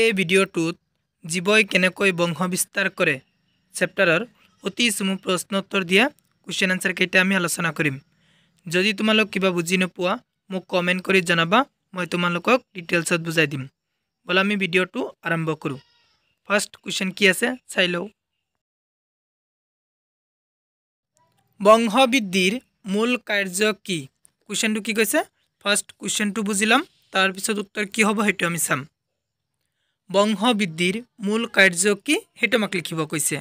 এই ভিডিঅ'টোত জীৱই কেনেকৈ বংশ বিস্তাৰ কৰে চেপ্টাৰৰ অতি চমু প্ৰশ্নোত্তৰ দিয়া কুৱেশ্যন আনচাৰ কেইটা আমি আলোচনা কৰিম যদি তোমালোক কিবা বুজি নোপোৱা মোক কমেণ্ট কৰি জনাবা মই তোমালোকক ডিটেইলছত বুজাই দিম বোলা আমি ভিডিঅ'টো আৰম্ভ কৰোঁ ফাৰ্ষ্ট কুৱেশ্যন কি আছে চাই লওঁ বংশবৃদ্ধিৰ মূল কাৰ্য কি কুৱেশ্যনটো কি কৈছে ফাৰ্ষ্ট কুৱেশ্যনটো বুজি ল'ম তাৰপিছত উত্তৰ কি হ'ব সেইটো আমি চাম বংশবৃদ্ধিৰ মূল কাৰ্য কি সেইটো আমাক লিখিব কৈছে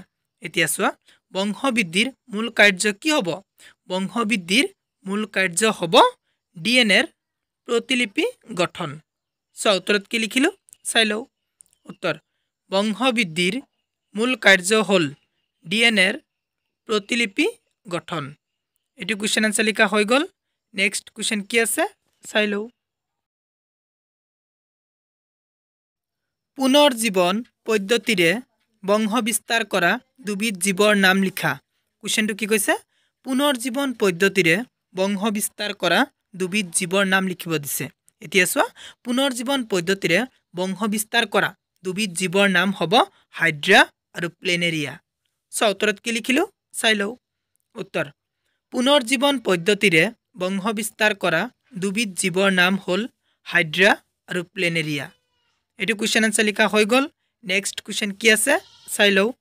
এতিয়া চোৱা বংশবৃদ্ধিৰ মূল কাৰ্য কি হ'ব বংশবৃদ্ধিৰ মূল কাৰ্য হ'ব ডি এন এৰ প্ৰতিলিপি গঠন চোৱা উত্তৰত কি লিখিলোঁ চাই লওঁ উত্তৰ বংশবৃদ্ধিৰ মূল কাৰ্য হ'ল ডি এন এৰ প্ৰতিলিপি গঠন এইটো কুৱেশ্যন আঞ্চাৰ লিখা হৈ গ'ল নেক্সট কুৱেশ্যন কি আছে চাই লওঁ পুনৰ জীৱন পদ্ধতিৰে বংশ বিস্তাৰ কৰা দুবিধ জীৱৰ নাম লিখা কুৱেশ্যনটো কি কৈছে পুনৰ জীৱন পদ্ধতিৰে বংশ বিস্তাৰ কৰা দুবিধ জীৱৰ নাম লিখিব দিছে এতিয়া চোৱা পুনৰ জীৱন পদ্ধতিৰে বংশ বিস্তাৰ কৰা দুবিধ জীৱৰ নাম হ'ব হাইড্ৰা আৰু প্লেনেৰিয়া চোৱা উত্তৰত কি লিখিলোঁ চাই লওঁ উত্তৰ পুনৰ জীৱন পদ্ধতিৰে বংশ বিস্তাৰ কৰা দুবিধ জীৱৰ নাম হ'ল হাইড্ৰা আৰু প্লেনেৰিয়া এইটো কুৱেশ্যন এনচাৰ লিখা হৈ গ'ল নেক্সট কুৱেশ্যন কি আছে চাই লওঁ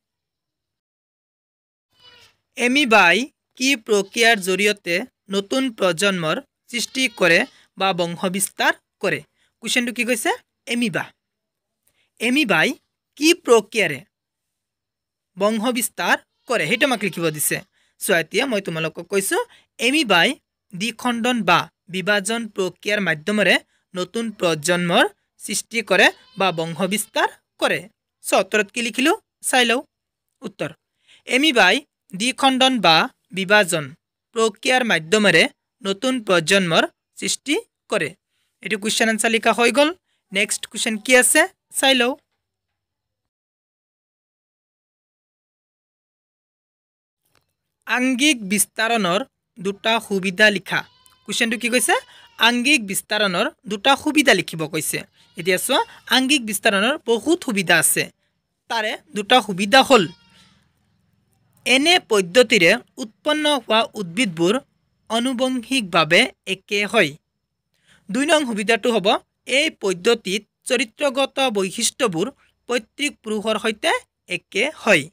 এমি বাই কি প্ৰক্ৰিয়াৰ জৰিয়তে নতুন প্ৰজন্মৰ সৃষ্টি কৰে বা বংশবিস্তাৰ কৰে কুৱেশ্যনটো কি কৈছে এমি বা এমি বাই কি প্ৰক্ৰিয়াৰে বংশবিস্তাৰ কৰে সেইটো আমাক লিখিব দিছে চোৱা এতিয়া মই তোমালোকক কৈছোঁ এমি বাই দ্বিখণ্ডন বা বিভাজন প্ৰক্ৰিয়াৰ মাধ্যমেৰে নতুন প্ৰজন্মৰ সৃষ্টি কৰে বা বংশ বিস্তাৰ কৰে চ' উত্তৰত কি লিখিলোঁ চাই লওঁ উত্তৰ এমিবাই দ্বিখণ্ডন বা বিভাজন প্ৰক্ৰিয়াৰ মাধ্যমেৰে নতুন প্ৰজন্মৰ সৃষ্টি কৰে এইটো কুৱেশ্যন আনচাৰ লিখা হৈ গ'ল নেক্সট কুৱেশ্যন কি আছে চাই লওঁ আংগিক বিস্তাৰণৰ দুটা সুবিধা লিখা কুৱেশ্যনটো কি কৈছে আংগিক বিস্তাৰণৰ দুটা সুবিধা লিখিব কৈছে এতিয়া চোৱা আংগিক বিস্তাৰণৰ বহুত সুবিধা আছে তাৰে দুটা সুবিধা হ'ল এনে পদ্ধতিৰে উৎপন্ন হোৱা উদ্ভিদবোৰ আনুবংশিকভাৱে একে হয় দুই নং সুবিধাটো হ'ব এই পদ্ধতিত চৰিত্ৰগত বৈশিষ্ট্যবোৰ পৈতৃক পুৰুষৰ সৈতে একে হয়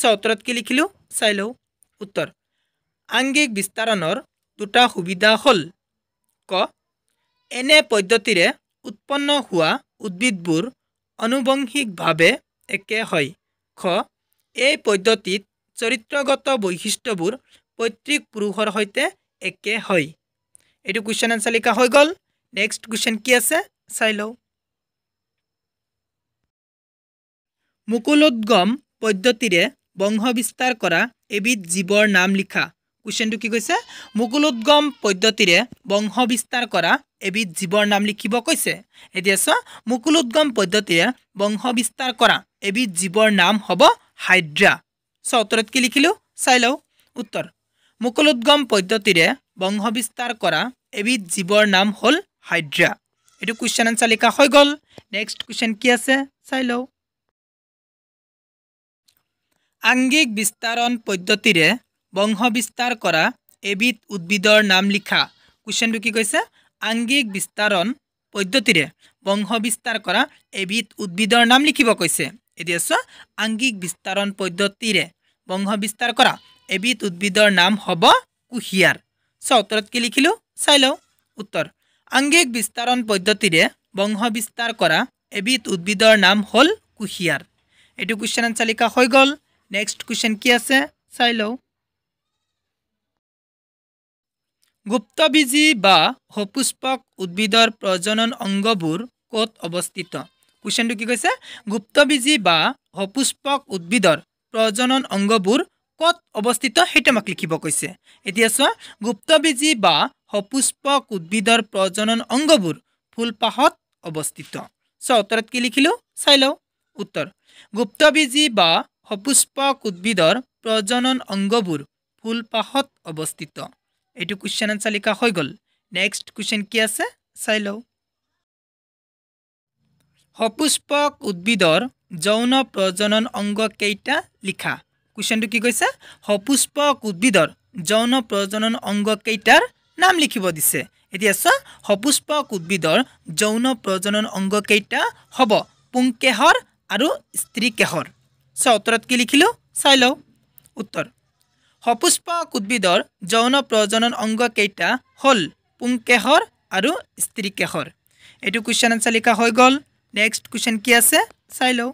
চ' উত্তৰত কি লিখিলোঁ চাই লওঁ উত্তৰ আংগিক বিস্তাৰণৰ দুটা সুবিধা হ'ল বাক্য এনে পদ্ধতিৰে উৎপন্ন হোৱা উদ্ভিদবোৰ আনুবংশিকভাৱে একে হয় খ এই পদ্ধতিত চৰিত্ৰগত বৈশিষ্ট্যবোৰ পৈতৃক পুৰুষৰ সৈতে একে হয় এইটো কুৱেশ্যন লিখা হৈ গ'ল নেক্সট কুৱেশ্যন কি আছে চাই লওঁ মুকুলোদ্গম পদ্ধতিৰে বংশ বিস্তাৰ কৰা এবিধ জীৱৰ নাম লিখা কুৱেশ্যনটো কি কৈছে মুকুলোদ্গম পদ্ধতিৰে বংশ বিস্তাৰ কৰা এবিধ জীৱৰ নাম লিখিব কৈছে এতিয়া চোৱা মুকুলোদ্গম পদ্ধতিৰে বংশ বিস্তাৰ কৰা এবিধ জীৱৰ নাম হ'ব হাইড্ৰা চ' উত্তৰত কি লিখিলোঁ চাই লওঁ উত্তৰ মুকুলোদ্গম পদ্ধতিৰে বংশ বিস্তাৰ কৰা এবিধ জীৱৰ নাম হ'ল হাইড্ৰা এইটো কুৱেশ্যন এঞ্চাৰ লিখা হৈ গ'ল নেক্সট কুৱেশ্যন কি আছে চাই লওঁ আংগিক বিস্তাৰণ পদ্ধতিৰে বংশ বিস্তাৰ কৰা এবিধ উদ্ভিদৰ নাম লিখা কুৱেশ্যনটো কি কৈছে আংগিক বিস্তাৰণ পদ্ধতিৰে বংশ বিস্তাৰ কৰা এবিধ উদ্ভিদৰ নাম লিখিব কৈছে এটি চোৱা আংগিক বিস্তাৰণ পদ্ধতিৰে বংশ বিস্তাৰ কৰা এবিধ উদ্ভিদৰ নাম হ'ব কুঁহিয়াৰ চোৱা উত্তৰত কি লিখিলোঁ চাই লওঁ উত্তৰ আংগিক বিস্তাৰণ পদ্ধতিৰে বংশ বিস্তাৰ কৰা এবিধ উদ্ভিদৰ নাম হ'ল কুঁহিয়াৰ এইটো কুৱেশ্যন আঞ্চাৰ লিখা হৈ গ'ল নেক্সট কুৱেশ্যন কি আছে চাই লওঁ গুপ্তবীজী বা সপুষ্পক উদ্ভিদৰ প্ৰজনন অংগবোৰ ক'ত অৱস্থিত কুৱেশ্যনটো কি কৈছে গুপ্তবীজী বা সপুষ্পক উদ্ভিদৰ প্ৰজনন অংগবোৰ ক'ত অৱস্থিত সেইটো আমাক লিখিব কৈছে এতিয়া চোৱা গুপ্তবীজী বা সপুষ্পক উদ্ভিদৰ প্ৰজনন অংগবোৰ ফুলপাহত অৱস্থিত চোৱা উত্তৰত কি লিখিলোঁ চাই লওঁ উত্তৰ গুপ্তবীজী বা সপুষ্পক উদ্ভিদৰ প্ৰজনন অংগবোৰ ফুলপাহত অৱস্থিত এইটো কুৱেশ্যন এনচাৰ লিখা হৈ গ'ল নেক্সট কুৱেশ্যন কি আছে চাই লওঁ সপুষ্পক উদ্ভিদৰ যৌন প্ৰজনন অংগ কেইটা লিখা কুৱেশ্যনটো কি কৈছে সপুষ্পক উদ্ভিদৰ যৌন প্ৰজনন অংগ কেইটাৰ নাম লিখিব দিছে এতিয়া চোৱা সপুষ্পক উদ্ভিদৰ যৌন প্ৰজনন অংগ কেইটা হ'ব পুংকেহৰ আৰু স্ত্ৰীকেহৰ চ উত্তৰত কি লিখিলোঁ চাই লওঁ উত্তৰ সপুষ্পক উদ্ভিদৰ যৌন প্ৰজনন অংগ কেইটা হ'ল পুংকেশৰ আৰু স্ত্ৰীকেশৰ এইটো কুৱেশ্যন এনচাৰ লিখা হৈ গ'ল নেক্সট কুৱেশ্যন কি আছে চাই লওঁ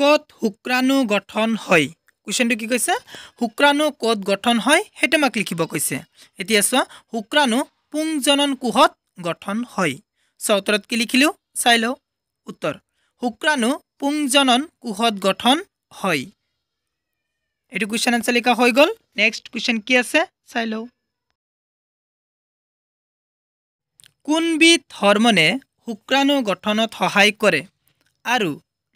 ক'ত শুক্ৰাণু গঠন হয় কুৱেশ্যনটো কি কৈছে শুক্ৰাণু ক'ত গঠন হয় সেইটো মাক লিখিব কৈছে এতিয়া চোৱা শুক্ৰাণু পুংজনন কোহত গঠন হয় চ' উত্তৰত কি লিখিলোঁ চাই লওঁ উত্তৰ শুক্ৰাণু পুংজনন কোহত গঠন হয় এইটো কুৱেশ্যন এনচাৰ লিখা হৈ গ'ল নেক্সট কুৱেশ্যন কি আছে চাই লওঁ কোনবিধ হৰ্মনে শুক্ৰাণু গঠনত সহায় কৰে আৰু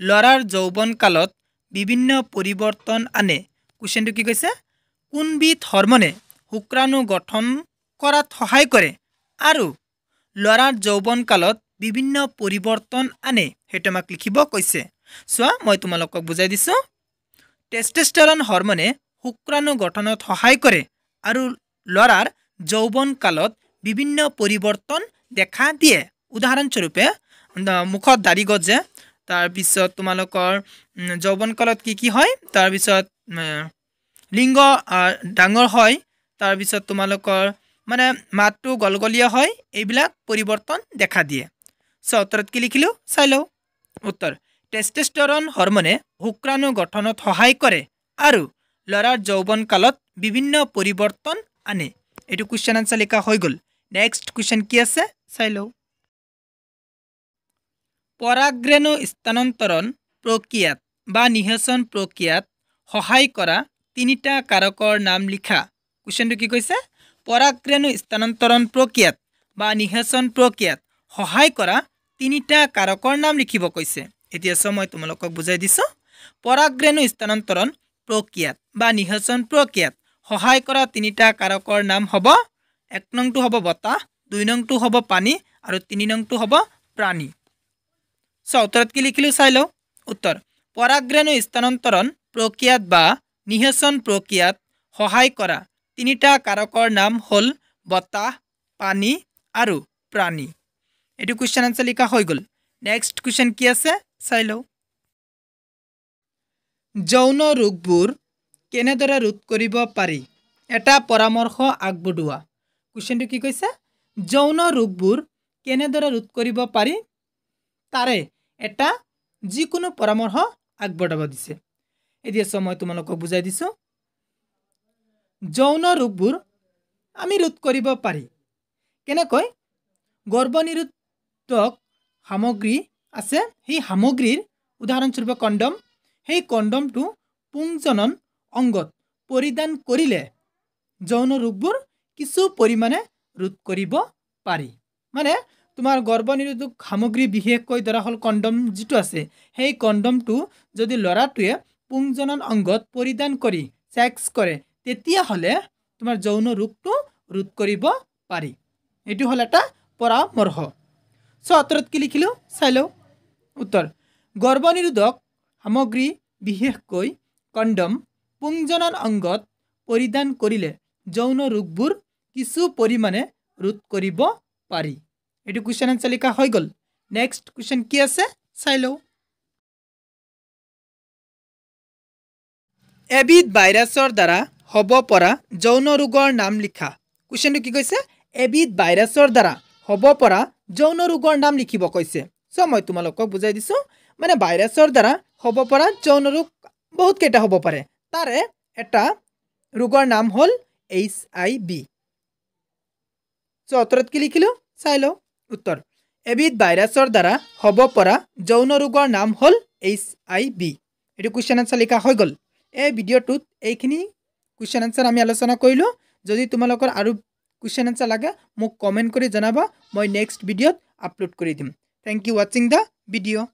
ল'ৰাৰ যৌৱন কালত বিভিন্ন পৰিৱৰ্তন আনে কুৱেশ্যনটো কি কৈছে কোনবিধ হৰ্মনে শুক্ৰাণু গঠন কৰাত সহায় কৰে আৰু ল'ৰাৰ যৌৱন কালত বিভিন্ন পৰিৱৰ্তন আনে সেইটো আমাক লিখিব কৈছে চোৱা মই তোমালোকক বুজাই দিছোঁ টেষ্টেষ্টেৰন হৰ্মনে শুক্ৰাণু গঠনত সহায় কৰে আৰু ল'ৰাৰ যৌৱন কালত বিভিন্ন পৰিৱৰ্তন দেখা দিয়ে উদাহৰণস্বৰূপে মুখত দাঢ়ি গজে তাৰপিছত তোমালোকৰ যৌৱন কালত কি কি হয় তাৰপিছত লিংগ ডাঙৰ হয় তাৰপিছত তোমালোকৰ মানে মাতটো গলগলীয়া হয় এইবিলাক পৰিৱৰ্তন দেখা দিয়ে চ উত্তৰত কি লিখিলোঁ চাই লওঁ উত্তৰ টেষ্টেষ্টৰণ হৰ্মনে শুক্ৰাণু গঠনত সহায় কৰে আৰু ল'ৰাৰ যৌৱন কালত বিভিন্ন পৰিৱৰ্তন আনে এইটো কুৱেশ্যন আনচাৰ লিখা হৈ গ'ল নেক্সট কুৱেশ্যন কি আছে চাই লওঁ পৰাগ্ৰেণু স্থানান্তৰণ প্ৰক্ৰিয়াত বা নিহেচন প্ৰক্ৰিয়াত সহায় কৰা তিনিটা কাৰকৰ নাম লিখা কুৱেশ্যনটো কি কৈছে পৰাগ্ৰেণু স্থানান্তৰণ প্ৰক্ৰিয়াত বা নিহেচন প্ৰক্ৰিয়াত সহায় কৰা তিনিটা কাৰকৰ নাম লিখিব কৈছে এতিয়া সময় তোমালোকক বুজাই দিছোঁ পৰাগ্ৰেণু স্থানান্তৰণ প্ৰক্ৰিয়াত বা নিহচন প্ৰক্ৰিয়াত সহায় কৰা তিনিটা কাৰকৰ নাম হ'ব এক নংটো হ'ব বতাহ দুই নংটো হ'ব পানী আৰু তিনি নংটো হ'ব প্ৰাণী চ উত্তৰত কি লিখিলোঁ চাই লওঁ উত্তৰ পৰাগ্ৰেণু স্থানান্তৰণ প্ৰক্ৰিয়াত বা নিহচন প্ৰক্ৰিয়াত সহায় কৰা তিনিটা কাৰকৰ নাম হ'ল বতাহ পানী আৰু প্ৰাণী এইটো কুৱেশ্যন আনচাৰ লিখা হৈ গ'ল নেক্সট কুৱেশ্যন কি আছে চাই লওঁ যৌন ৰোগবোৰ কেনেদৰে ৰোধ কৰিব পাৰি এটা পৰামৰ্শ আগবঢ়োৱা কুৱেশ্যনটো কি কৈছে যৌন ৰোগবোৰ কেনেদৰে ৰোধ কৰিব পাৰি তাৰে এটা যিকোনো পৰামৰ্শ আগবঢ়াব দিছে এতিয়া চ মই তোমালোকক বুজাই দিছোঁ যৌন ৰোগবোৰ আমি ৰোধ কৰিব পাৰি কেনেকৈ গৰ্ভনিৰোধক সামগ্ৰী আছে সেই সামগ্ৰীৰ উদাহৰণস্বৰূপে কণ্ডম সেই কণ্ডমটো পুংজনন অংগত পৰিধান কৰিলে যৌন ৰোগবোৰ কিছু পৰিমাণে ৰোধ কৰিব পাৰি মানে তোমাৰ নিৰোধক সামগ্ৰী বিশেষকৈ ধৰা হ'ল কণ্ডম যিটো আছে সেই কণ্ডমটো যদি ল'ৰাটোৱে পুংজনন অংগত পৰিধান কৰি চেক্স কৰে তেতিয়াহ'লে তোমাৰ যৌন ৰোগটো ৰোধ কৰিব পাৰি এইটো হ'ল এটা পৰামৰ্শ চ' আঁতৰত কি লিখিলোঁ চাই লওঁ উত্তৰ গৰ্ভনিৰোধক সামগ্ৰী বিশেষকৈ কণ্ডম পুংজনন অংগত পৰিধান কৰিলে যৌন ৰোগবোৰ কিছু পৰিমাণে ৰোধ কৰিব পাৰি এইটো কুৱেশ্যন এঞ্চাৰ লিখা হৈ গ'ল নেক্সট কুৱেশ্যন কি আছে চাই লওঁ এবিধ ভাইৰাছৰ দ্বাৰা হ'ব পৰা যৌন ৰোগৰ নাম লিখা কুৱেশ্যনটো কি কৈছে এবিধ ভাইৰাছৰ দ্বাৰা হ'ব পৰা যৌন ৰোগৰ নাম লিখিব কৈছে চ' মই তোমালোকক বুজাই দিছোঁ মানে ভাইৰাছৰ দ্বাৰা হ'ব পৰা যৌন ৰোগ বহুতকেইটা হ'ব পাৰে তাৰে এটা ৰোগৰ নাম হ'ল এইচ আই বি চ' উত্তৰত কি লিখিলোঁ চাই লওঁ উত্তৰ এবিধ ভাইৰাছৰ দ্বাৰা হ'ব পৰা যৌন ৰোগৰ নাম হ'ল এইচ আই বি এইটো কুৱেশ্যন এনচাৰ লিখা হৈ গ'ল এই ভিডিঅ'টোত এইখিনি কুৱেশ্যন এনচাৰ আমি আলোচনা কৰিলোঁ যদি তোমালোকৰ আৰু কুৱেশ্যন এনচাৰ লাগে মোক কমেণ্ট কৰি জনাবা মই নেক্সট ভিডিঅ'ত আপলোড কৰি দিম Thank you watching the video.